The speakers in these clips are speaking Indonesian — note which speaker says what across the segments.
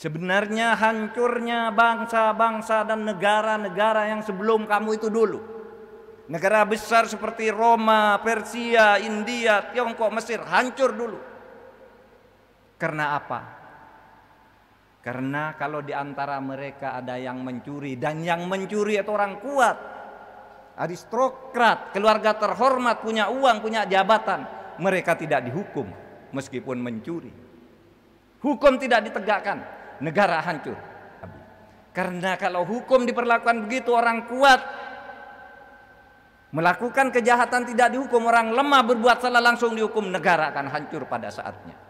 Speaker 1: Sebenarnya hancurnya bangsa-bangsa dan negara-negara yang sebelum kamu itu dulu. Negara besar seperti Roma, Persia, India, Tiongkok, Mesir hancur dulu. Karena apa? Karena kalau di antara mereka ada yang mencuri dan yang mencuri itu orang kuat, aristokrat, keluarga terhormat, punya uang, punya jabatan, mereka tidak dihukum meskipun mencuri. Hukum tidak ditegakkan, negara hancur. Karena kalau hukum diperlakukan begitu orang kuat melakukan kejahatan tidak dihukum, orang lemah berbuat salah langsung dihukum, negara akan hancur pada saatnya.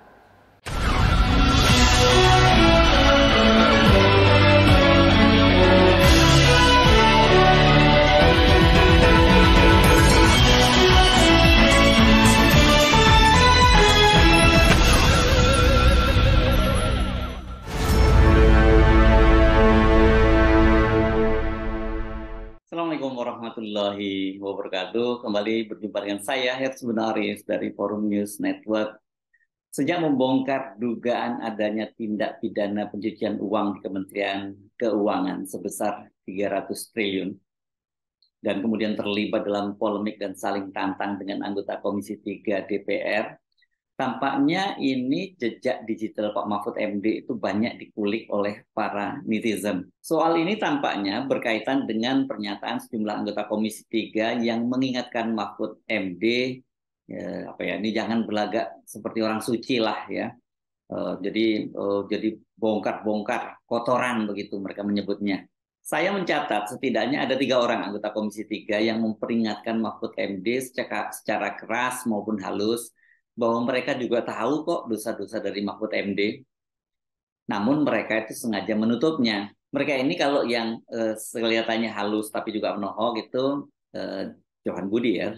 Speaker 2: warahmatullahi wabarakatuh. Kembali berjumpa dengan saya, Herz Benaris dari Forum News Network. Sejak membongkar dugaan adanya tindak pidana pencucian uang di Kementerian Keuangan sebesar 300 triliun, dan kemudian terlibat dalam polemik dan saling tantang dengan anggota Komisi 3 DPR, tampaknya ini jejak digital Pak Mahfud MD itu banyak dikulik oleh para netizen. Soal ini tampaknya berkaitan dengan pernyataan sejumlah anggota Komisi 3 yang mengingatkan Mahfud MD ya, apa ya ini jangan berlagak seperti orang suci lah ya. Uh, jadi uh, jadi bongkar-bongkar kotoran begitu mereka menyebutnya. Saya mencatat setidaknya ada tiga orang anggota Komisi 3 yang memperingatkan Mahfud MD secara, secara keras maupun halus bahwa mereka juga tahu kok dosa-dosa dari Mahfud MD. Namun mereka itu sengaja menutupnya. Mereka ini kalau yang eh, kelihatannya halus tapi juga menohok itu eh, Johan Budi ya.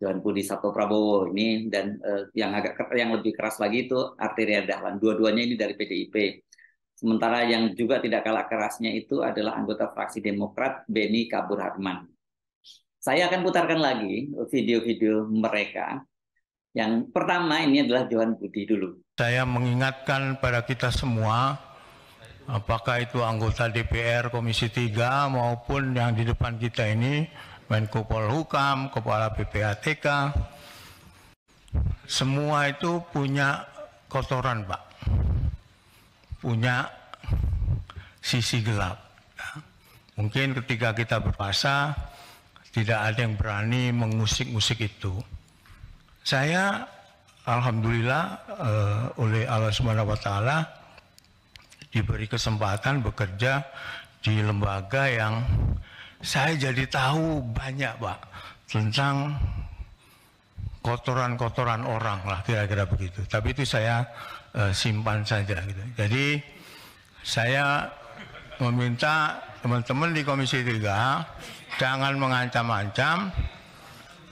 Speaker 2: Johan Budi Sabto Prabowo ini dan eh, yang agak yang lebih keras lagi itu Arteria Dahlan. Dua-duanya ini dari PDIP. Sementara yang juga tidak kalah kerasnya itu adalah anggota fraksi Demokrat Beni Kabur Harman. Saya akan putarkan lagi video-video mereka yang pertama ini adalah Johan Budi dulu.
Speaker 3: Saya mengingatkan pada kita semua, apakah itu anggota DPR Komisi 3 maupun yang di depan kita ini, Menko Polhukam, Kepala PPATK, semua itu punya kotoran, Pak. Punya sisi gelap. Mungkin ketika kita berpuasa, tidak ada yang berani mengusik-usik itu saya alhamdulillah eh, oleh Allah Subhanahu wa taala diberi kesempatan bekerja di lembaga yang saya jadi tahu banyak, Pak, tentang kotoran-kotoran orang lah kira-kira begitu. Tapi itu saya eh, simpan saja gitu. Jadi saya meminta teman-teman di Komisi 3 jangan mengancam-ancam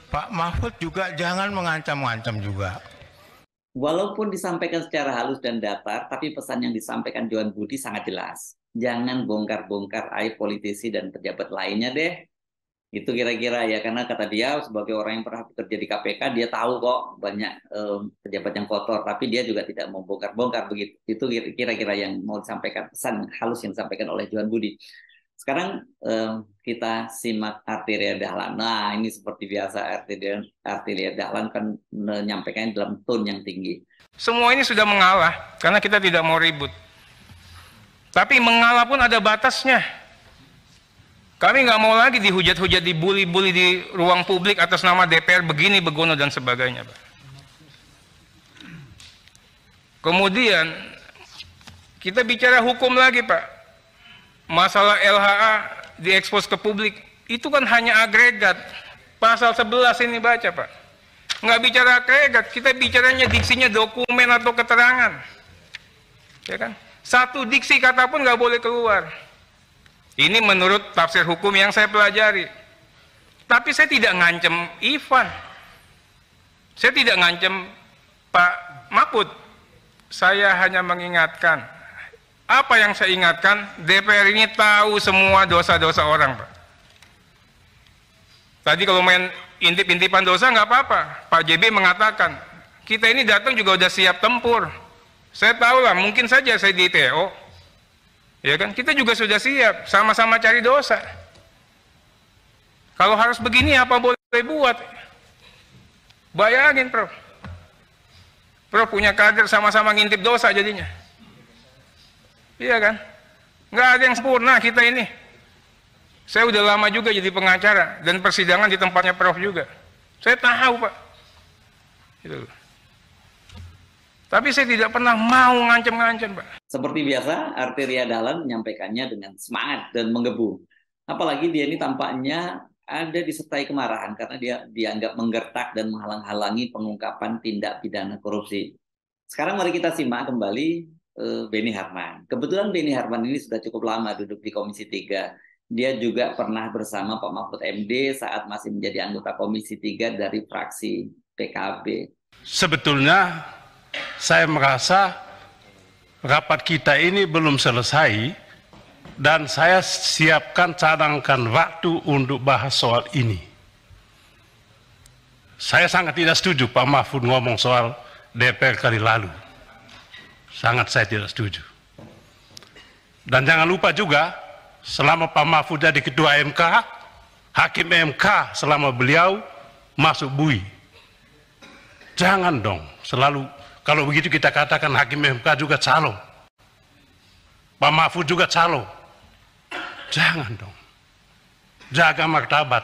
Speaker 3: Pak Mahfud juga jangan mengancam-ngancam juga.
Speaker 2: Walaupun disampaikan secara halus dan datar, tapi pesan yang disampaikan Johan Budi sangat jelas. Jangan bongkar-bongkar air politisi dan pejabat lainnya deh. Itu kira-kira ya, karena kata dia sebagai orang yang pernah bekerja di KPK, dia tahu kok banyak um, pejabat yang kotor, tapi dia juga tidak mau bongkar-bongkar begitu. Itu kira-kira yang mau disampaikan, pesan halus yang disampaikan oleh Johan Budi. Sekarang eh, kita simak arteria dahlan. Nah, ini seperti biasa arteria arteria dahlan kan menyampaikan dalam tone yang tinggi.
Speaker 4: Semua ini sudah mengalah karena kita tidak mau ribut. Tapi mengalah pun ada batasnya. Kami nggak mau lagi dihujat-hujat, dibully-bully di ruang publik atas nama DPR begini, begono dan sebagainya, Kemudian kita bicara hukum lagi, Pak masalah LHA diekspos ke publik itu kan hanya agregat pasal 11 ini baca Pak nggak bicara agregat kita bicaranya diksinya dokumen atau keterangan ya kan satu diksi kata pun nggak boleh keluar ini menurut tafsir hukum yang saya pelajari tapi saya tidak ngancem Ivan saya tidak ngancem Pak Mahfud saya hanya mengingatkan apa yang saya ingatkan? DPR ini tahu semua dosa-dosa orang, Pak. Tadi kalau main intip-intipan dosa nggak apa-apa. Pak JB mengatakan, kita ini datang juga udah siap tempur. Saya tahu lah, mungkin saja saya di TO. Ya kan? Kita juga sudah siap, sama-sama cari dosa. Kalau harus begini apa boleh buat? Bayangin, Prof. Prof punya kader sama-sama ngintip dosa jadinya. Iya kan? Nggak ada yang sempurna kita ini. Saya udah lama juga jadi pengacara dan persidangan di tempatnya Prof juga. Saya tahu Pak. Gitu
Speaker 2: Tapi saya tidak pernah mau ngancam-ngancam, Pak. Seperti biasa, Arteria Dalan menyampaikannya dengan semangat dan menggebu. Apalagi dia ini tampaknya ada disertai kemarahan karena dia dianggap menggertak dan menghalang-halangi pengungkapan tindak pidana korupsi. Sekarang mari kita simak kembali Eh, Benny Harman. Kebetulan Benny Harman ini sudah cukup lama duduk di Komisi 3. Dia juga pernah bersama Pak Mahfud MD saat masih menjadi anggota Komisi 3 dari fraksi PKB.
Speaker 5: Sebetulnya saya merasa rapat kita ini belum selesai dan saya siapkan cadangkan waktu untuk bahas soal ini. Saya sangat tidak setuju Pak Mahfud ngomong soal DPR kali lalu Sangat saya tidak setuju. Dan jangan lupa juga, selama Pak Mahfud jadi ketua MK, hakim MK selama beliau masuk bui. Jangan dong, selalu kalau begitu kita katakan hakim MK juga calo. Pak Mahfud juga calo. Jangan dong. Jaga martabat.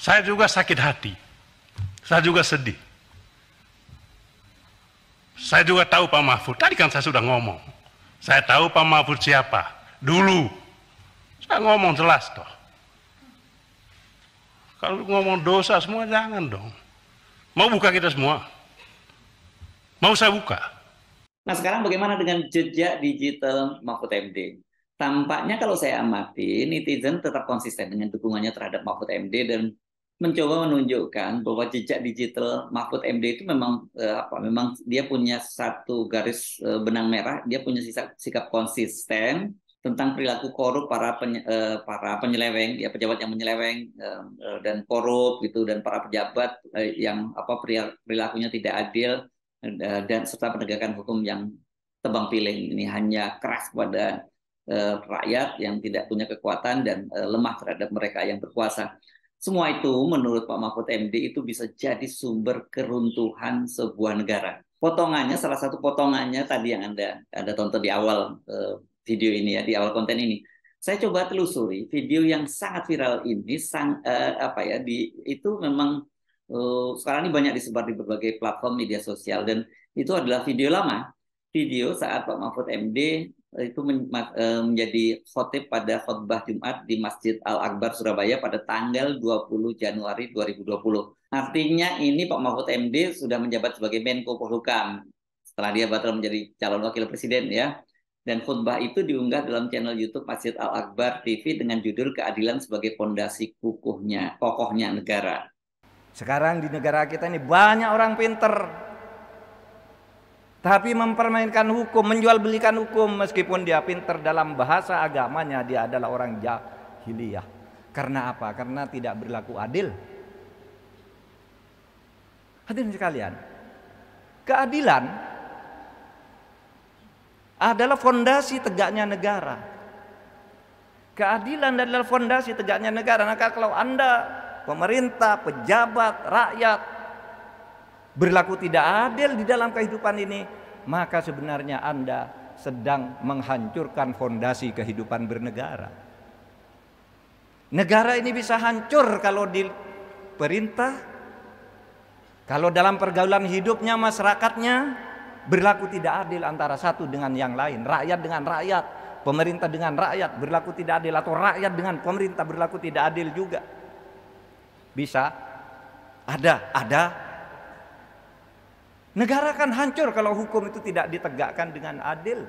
Speaker 5: Saya juga sakit hati. Saya juga sedih. Saya juga tahu Pak Mahfud. Tadi kan saya sudah ngomong. Saya tahu Pak Mahfud siapa. Dulu. Saya ngomong jelas toh. Kalau ngomong dosa semua jangan dong. Mau buka kita
Speaker 2: semua? Mau saya buka? Nah sekarang bagaimana dengan jejak digital Mahfud MD? Tampaknya kalau saya amati, netizen tetap konsisten dengan dukungannya terhadap Mahfud MD dan mencoba menunjukkan bahwa jejak digital Mahfud MD itu memang eh, apa memang dia punya satu garis eh, benang merah dia punya sikap, sikap konsisten tentang perilaku korup para penye, eh, para penyeleweng ya pejabat yang menyeleweng eh, eh dan korup gitu dan para pejabat eh, yang apa perilakunya tidak adil eh, dan serta penegakan hukum yang tebang pilih ini hanya keras pada eh, rakyat yang tidak punya kekuatan dan eh, lemah terhadap mereka yang berkuasa semua itu menurut Pak Mahfud MD itu bisa jadi sumber keruntuhan sebuah negara. Potongannya salah satu potongannya tadi yang Anda Anda tonton di awal eh, video ini ya, di awal konten ini. Saya coba telusuri video yang sangat viral ini sang eh, apa ya di itu memang eh, sekarang ini banyak disebar di berbagai platform media sosial dan itu adalah video lama. Video saat Pak Mahfud MD itu e, menjadi khotib pada khotbah Jumat di Masjid Al-Akbar Surabaya pada tanggal 20 Januari 2020. Artinya ini Pak Mahfud MD sudah menjabat sebagai Menko Polhukam setelah dia batal menjadi calon wakil presiden ya. Dan khutbah itu diunggah dalam channel YouTube Masjid Al-Akbar TV dengan judul Keadilan sebagai
Speaker 1: pondasi Kukuhnya, Kokohnya Negara. Sekarang di negara kita ini banyak orang pinter, tapi mempermainkan hukum, menjual belikan hukum meskipun dia pinter dalam bahasa agamanya dia adalah orang jahiliyah. Karena apa? Karena tidak berlaku adil. Hadirin sekalian, keadilan adalah fondasi tegaknya negara. Keadilan adalah fondasi tegaknya negara. Maka kalau Anda pemerintah, pejabat, rakyat berlaku tidak adil di dalam kehidupan ini, maka sebenarnya Anda sedang menghancurkan fondasi kehidupan bernegara. Negara ini bisa hancur kalau diperintah, kalau dalam pergaulan hidupnya masyarakatnya berlaku tidak adil antara satu dengan yang lain, rakyat dengan rakyat, pemerintah dengan rakyat berlaku tidak adil atau rakyat dengan pemerintah berlaku tidak adil juga. Bisa ada ada Negara akan hancur kalau hukum itu tidak ditegakkan dengan adil.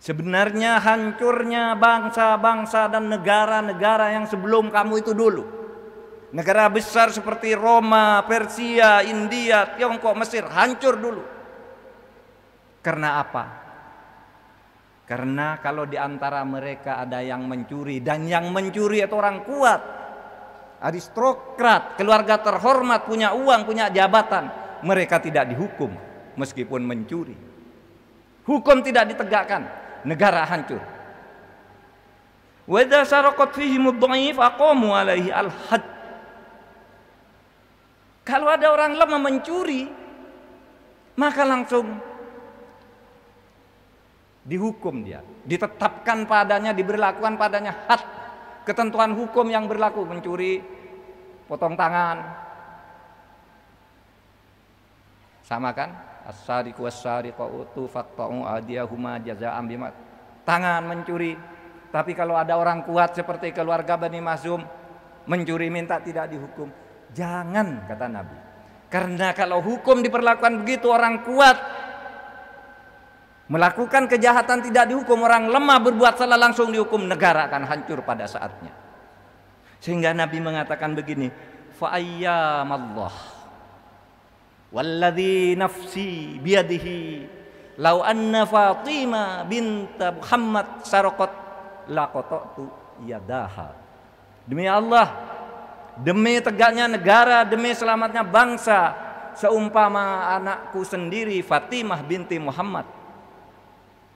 Speaker 1: Sebenarnya hancurnya bangsa-bangsa dan negara-negara yang sebelum kamu itu dulu. Negara besar seperti Roma, Persia, India, Tiongkok, Mesir hancur dulu. Karena apa? Karena kalau di antara mereka ada yang mencuri dan yang mencuri itu orang kuat, aristokrat, keluarga terhormat, punya uang, punya jabatan mereka tidak dihukum meskipun mencuri. Hukum tidak ditegakkan, negara hancur. Wada sarokot aqamu alaihi Kalau ada orang lemah mencuri, maka langsung dihukum dia, ditetapkan padanya, diberlakukan padanya had ketentuan hukum yang berlaku mencuri, potong tangan, sama kan? As-sariqu was-sariqu tufatta'u adiyahuma jazaa'an bima tangan mencuri. Tapi kalau ada orang kuat seperti keluarga Bani Mazum mencuri minta tidak dihukum. Jangan kata Nabi. Karena kalau hukum diperlakukan begitu orang kuat melakukan kejahatan tidak dihukum, orang lemah berbuat salah langsung dihukum, negara akan hancur pada saatnya. Sehingga Nabi mengatakan begini, Allah Walladhi nafsi biadihi Lau anna Fatima binta Muhammad sarokot lakototu yadaha. Demi Allah, demi tegaknya negara, demi selamatnya bangsa, seumpama anakku sendiri Fatimah binti Muhammad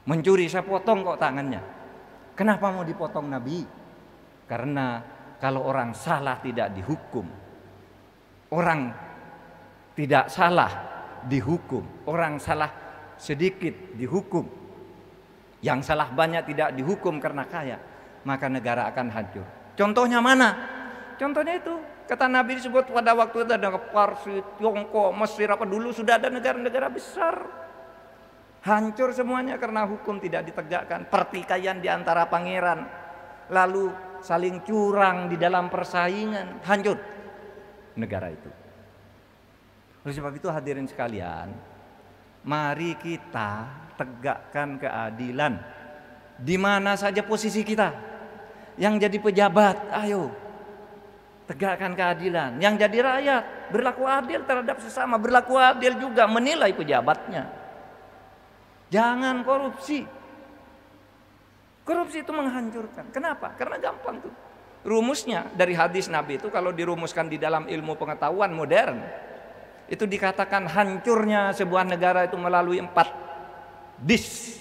Speaker 1: mencuri saya potong kok tangannya. Kenapa mau dipotong Nabi? Karena kalau orang salah tidak dihukum, orang tidak salah dihukum, orang salah sedikit dihukum, yang salah banyak tidak dihukum karena kaya, maka negara akan hancur. Contohnya mana? Contohnya itu kata Nabi disebut pada waktu itu ada Parsi, Tiongkok, Mesir apa dulu sudah ada negara-negara besar hancur semuanya karena hukum tidak ditegakkan, pertikaian di antara pangeran, lalu saling curang di dalam persaingan, hancur negara itu. Oleh sebab itu hadirin sekalian, mari kita tegakkan keadilan di mana saja posisi kita. Yang jadi pejabat, ayo tegakkan keadilan. Yang jadi rakyat, berlaku adil terhadap sesama, berlaku adil juga menilai pejabatnya. Jangan korupsi. Korupsi itu menghancurkan. Kenapa? Karena gampang tuh. Rumusnya dari hadis Nabi itu kalau dirumuskan di dalam ilmu pengetahuan modern, itu dikatakan hancurnya sebuah negara itu melalui empat dis.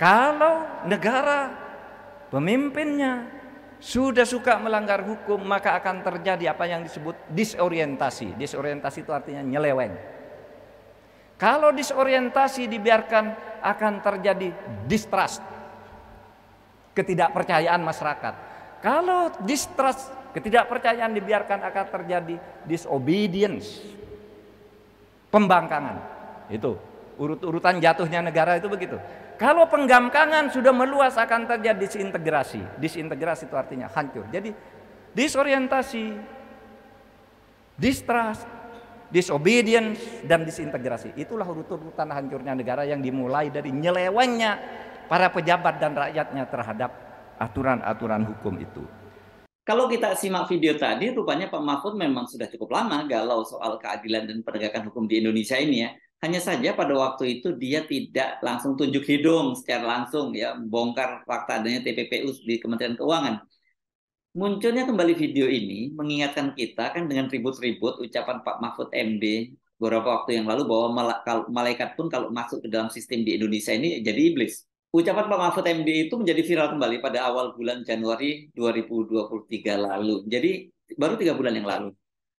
Speaker 1: Kalau negara pemimpinnya sudah suka melanggar hukum maka akan terjadi apa yang disebut disorientasi. Disorientasi itu artinya nyeleweng. Kalau disorientasi dibiarkan akan terjadi distrust. Ketidakpercayaan masyarakat. Kalau distrust Ketidakpercayaan dibiarkan akan terjadi disobedience. Pembangkangan. Itu urut-urutan jatuhnya negara itu begitu. Kalau penggamkangan sudah meluas akan terjadi disintegrasi. Disintegrasi itu artinya hancur. Jadi disorientasi, distrust, disobedience dan disintegrasi. Itulah urut-urutan hancurnya negara yang dimulai dari nyelewengnya para pejabat dan rakyatnya terhadap aturan-aturan hukum itu.
Speaker 2: Kalau kita simak video tadi, rupanya Pak Mahfud memang sudah cukup lama galau soal keadilan dan penegakan hukum di Indonesia ini ya. Hanya saja pada waktu itu dia tidak langsung tunjuk hidung secara langsung ya, bongkar fakta adanya TPPU di Kementerian Keuangan. Munculnya kembali video ini mengingatkan kita kan dengan ribut-ribut ucapan Pak Mahfud MD beberapa waktu yang lalu bahwa malaikat pun kalau masuk ke dalam sistem di Indonesia ini jadi iblis. Ucapan Pak Mahfud MD itu menjadi viral kembali pada awal bulan Januari 2023 lalu. Jadi baru tiga bulan yang lalu.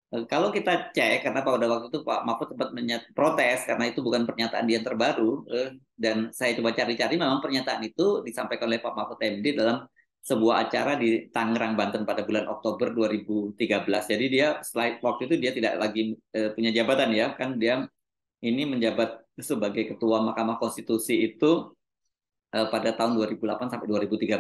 Speaker 2: Eh, kalau kita cek, karena pada waktu itu Pak Mahfud sempat protes karena itu bukan pernyataan dia yang terbaru, eh, dan saya coba cari-cari memang pernyataan itu disampaikan oleh Pak Mahfud MD dalam sebuah acara di Tangerang Banten pada bulan Oktober 2013. Jadi dia slide waktu itu dia tidak lagi eh, punya jabatan ya, kan dia ini menjabat sebagai Ketua Mahkamah Konstitusi itu uh, pada tahun 2008 sampai 2013.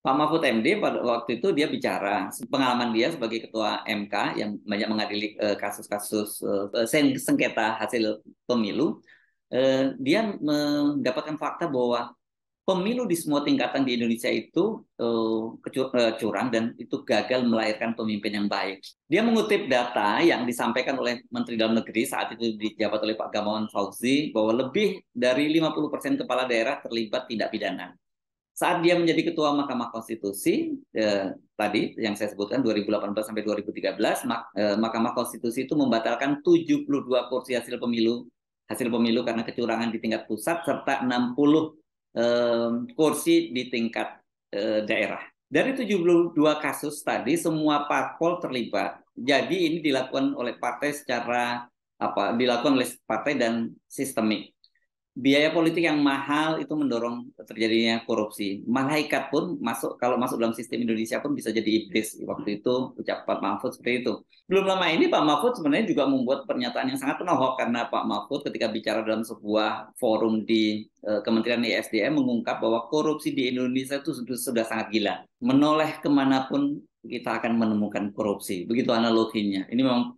Speaker 2: Pak Mahfud MD pada waktu itu dia bicara pengalaman dia sebagai ketua MK yang banyak mengadili eh, kasus-kasus uh, uh, sengketa hasil pemilu. Uh, dia mendapatkan fakta bahwa pemilu di semua tingkatan di Indonesia itu uh, curang dan itu gagal melahirkan pemimpin yang baik. Dia mengutip data yang disampaikan oleh Menteri Dalam Negeri saat itu dijabat oleh Pak Gamawan Fauzi bahwa lebih dari 50% kepala daerah terlibat tindak pidana. Saat dia menjadi ketua Mahkamah Konstitusi eh, tadi yang saya sebutkan 2018 sampai 2013 mak, eh, Mahkamah Konstitusi itu membatalkan 72 kursi hasil pemilu hasil pemilu karena kecurangan di tingkat pusat serta 60 kursi di tingkat eh, daerah. Dari 72 kasus tadi semua parpol terlibat. Jadi ini dilakukan oleh partai secara apa dilakukan oleh partai dan sistemik biaya politik yang mahal itu mendorong terjadinya korupsi. Malaikat pun masuk kalau masuk dalam sistem Indonesia pun bisa jadi iblis. Waktu itu ucap Pak Mahfud seperti itu. Belum lama ini Pak Mahfud sebenarnya juga membuat pernyataan yang sangat menohok karena Pak Mahfud ketika bicara dalam sebuah forum di eh, Kementerian ISDM mengungkap bahwa korupsi di Indonesia itu sudah sangat gila. Menoleh kemanapun kita akan menemukan korupsi. Begitu analoginya. Ini memang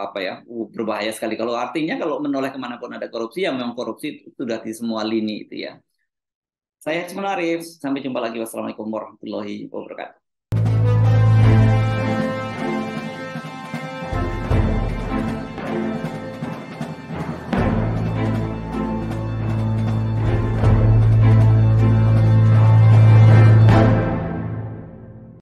Speaker 2: apa ya berbahaya sekali. Kalau artinya kalau menoleh kemanapun ada korupsi, ya memang korupsi sudah di semua lini itu ya. Saya Cimon Arif, sampai jumpa lagi. Wassalamualaikum warahmatullahi wabarakatuh.